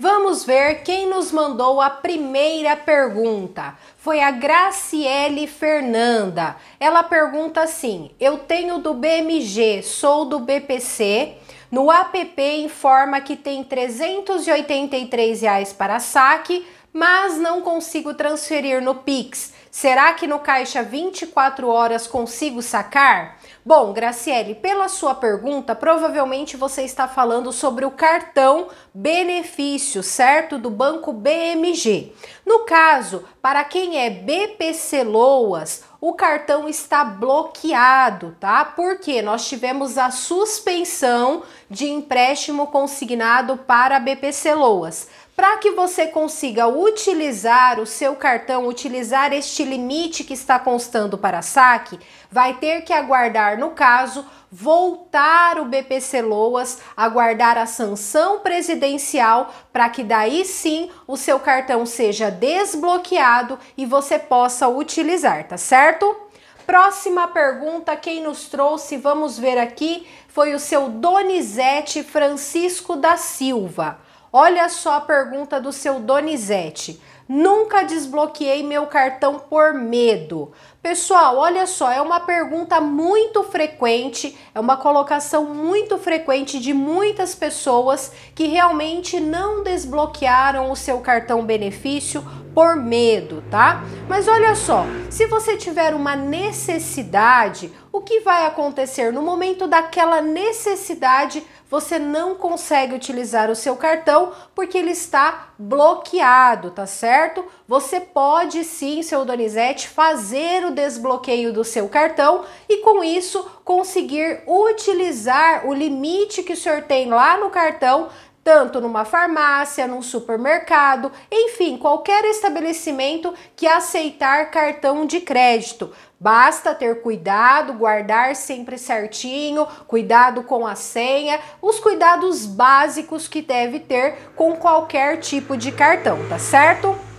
Vamos ver quem nos mandou a primeira pergunta. Foi a Graciele Fernanda. Ela pergunta assim: Eu tenho do BMG, sou do BPC. No app informa que tem R$ 383 reais para saque, mas não consigo transferir no Pix. Será que no caixa 24 horas consigo sacar? Bom, Graciele, pela sua pergunta, provavelmente você está falando sobre o cartão benefício, certo? Do banco BMG. No caso, para quem é BPC Loas, o cartão está bloqueado, tá? Porque nós tivemos a suspensão de empréstimo consignado para BPC Loas. Para que você consiga utilizar o seu cartão, utilizar este limite que está constando para saque, vai ter que aguardar no caso, voltar o BPC Loas a guardar a sanção presidencial para que daí sim o seu cartão seja desbloqueado e você possa utilizar, tá certo? Próxima pergunta, quem nos trouxe, vamos ver aqui, foi o seu Donizete Francisco da Silva. Olha só a pergunta do seu Donizete. Nunca desbloqueei meu cartão por medo. Pessoal, olha só, é uma pergunta muito frequente, é uma colocação muito frequente de muitas pessoas que realmente não desbloquearam o seu cartão benefício por medo, tá? Mas olha só, se você tiver uma necessidade, o que vai acontecer no momento daquela necessidade? Você não consegue utilizar o seu cartão porque ele está bloqueado, tá certo? Você pode sim, seu Donizete, fazer o desbloqueio do seu cartão e com isso conseguir utilizar o limite que o senhor tem lá no cartão tanto numa farmácia, num supermercado, enfim, qualquer estabelecimento que aceitar cartão de crédito. Basta ter cuidado, guardar sempre certinho, cuidado com a senha, os cuidados básicos que deve ter com qualquer tipo de cartão, tá certo?